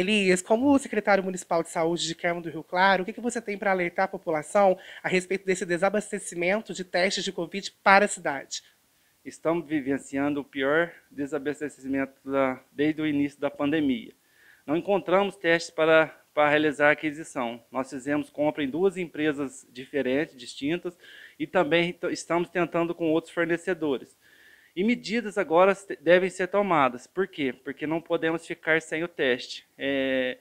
Elias, como secretário municipal de saúde de Carmo do Rio Claro, o que, que você tem para alertar a população a respeito desse desabastecimento de testes de Covid para a cidade? Estamos vivenciando o pior desabastecimento da, desde o início da pandemia. Não encontramos testes para, para realizar a aquisição. Nós fizemos compra em duas empresas diferentes, distintas, e também então, estamos tentando com outros fornecedores. E medidas agora devem ser tomadas. Por quê? Porque não podemos ficar sem o teste. É,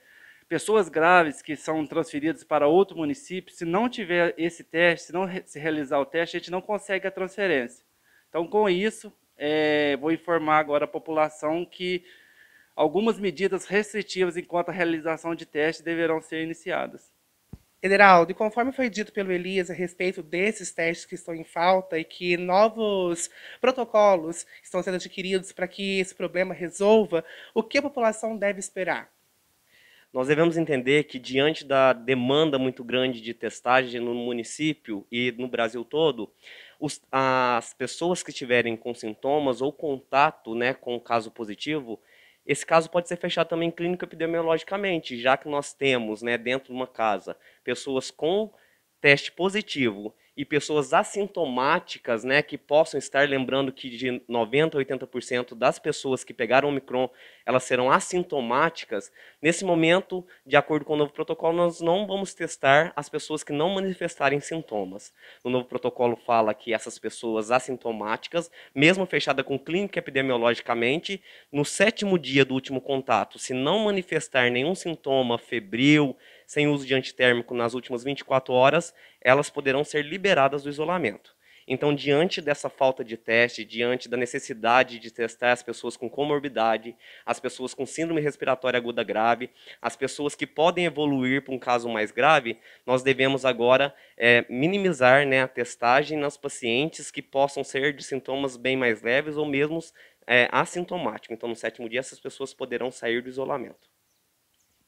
pessoas graves que são transferidas para outro município, se não tiver esse teste, se não se realizar o teste, a gente não consegue a transferência. Então, com isso, é, vou informar agora a população que algumas medidas restritivas enquanto a realização de testes deverão ser iniciadas. Ederaldo, e conforme foi dito pelo Elias a respeito desses testes que estão em falta e que novos protocolos estão sendo adquiridos para que esse problema resolva, o que a população deve esperar? Nós devemos entender que, diante da demanda muito grande de testagem no município e no Brasil todo, os, as pessoas que estiverem com sintomas ou contato né, com caso positivo esse caso pode ser fechado também clínico-epidemiologicamente, já que nós temos, né, dentro de uma casa, pessoas com teste positivo e pessoas assintomáticas, né, que possam estar lembrando que de 90 a 80% das pessoas que pegaram o Omicron, elas serão assintomáticas. Nesse momento, de acordo com o novo protocolo, nós não vamos testar as pessoas que não manifestarem sintomas. O novo protocolo fala que essas pessoas assintomáticas, mesmo fechada com clínica epidemiologicamente, no sétimo dia do último contato, se não manifestar nenhum sintoma febril, sem uso de antitérmico nas últimas 24 horas, elas poderão ser liberadas do isolamento. Então, diante dessa falta de teste, diante da necessidade de testar as pessoas com comorbidade, as pessoas com síndrome respiratória aguda grave, as pessoas que podem evoluir para um caso mais grave, nós devemos agora é, minimizar né, a testagem nas pacientes que possam ser de sintomas bem mais leves ou mesmo é, assintomáticos. Então, no sétimo dia, essas pessoas poderão sair do isolamento.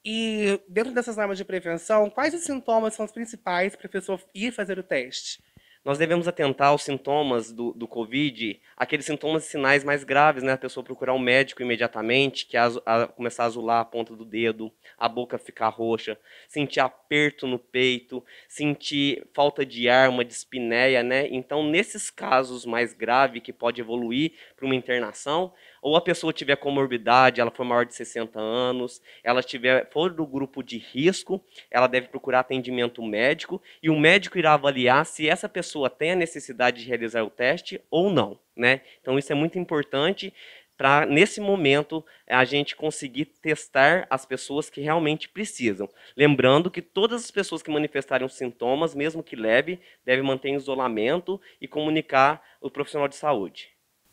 E dentro dessas normas de prevenção, quais os sintomas são os principais para a pessoa ir fazer o teste? nós devemos atentar aos sintomas do, do Covid, aqueles sintomas e sinais mais graves, né? A pessoa procurar um médico imediatamente, que a, a, começar a azular a ponta do dedo, a boca ficar roxa, sentir aperto no peito, sentir falta de ar, uma dispneia, né? Então, nesses casos mais graves, que pode evoluir para uma internação, ou a pessoa tiver comorbidade, ela for maior de 60 anos, ela tiver for do grupo de risco, ela deve procurar atendimento médico, e o médico irá avaliar se essa pessoa pessoa tem a necessidade de realizar o teste ou não, né? Então isso é muito importante para nesse momento a gente conseguir testar as pessoas que realmente precisam. Lembrando que todas as pessoas que manifestarem sintomas, mesmo que leve, devem manter em isolamento e comunicar o profissional de saúde.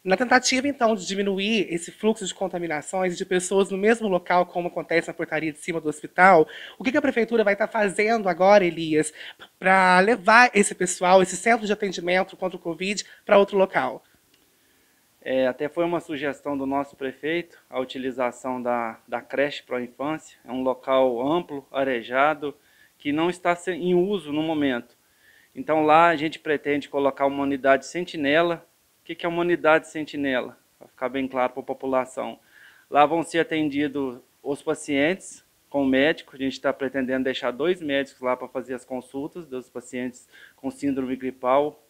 Na tentativa, então, de diminuir esse fluxo de contaminações de pessoas no mesmo local, como acontece na portaria de cima do hospital, o que a prefeitura vai estar tá fazendo agora, Elias, para levar esse pessoal, esse centro de atendimento contra o Covid, para outro local? É, até foi uma sugestão do nosso prefeito a utilização da, da creche para a infância. É um local amplo, arejado, que não está em uso no momento. Então lá a gente pretende colocar uma unidade sentinela o que é uma unidade sentinela? Para ficar bem claro para a população. Lá vão ser atendidos os pacientes com o médico. A gente está pretendendo deixar dois médicos lá para fazer as consultas dos pacientes com síndrome gripal.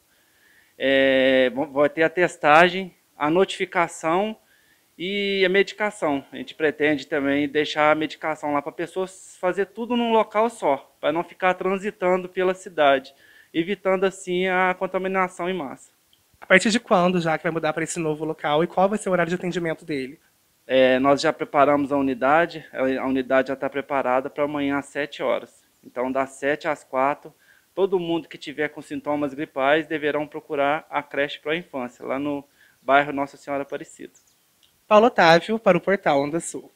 É, vai ter a testagem, a notificação e a medicação. A gente pretende também deixar a medicação lá para pessoas fazer tudo num local só, para não ficar transitando pela cidade, evitando assim a contaminação em massa. A partir de quando já que vai mudar para esse novo local e qual vai ser o horário de atendimento dele? É, nós já preparamos a unidade, a unidade já está preparada para amanhã às 7 horas. Então, das 7 às 4, todo mundo que tiver com sintomas gripais deverão procurar a creche para a infância, lá no bairro Nossa Senhora Aparecida. Paulo Otávio, para o portal Onda Sul.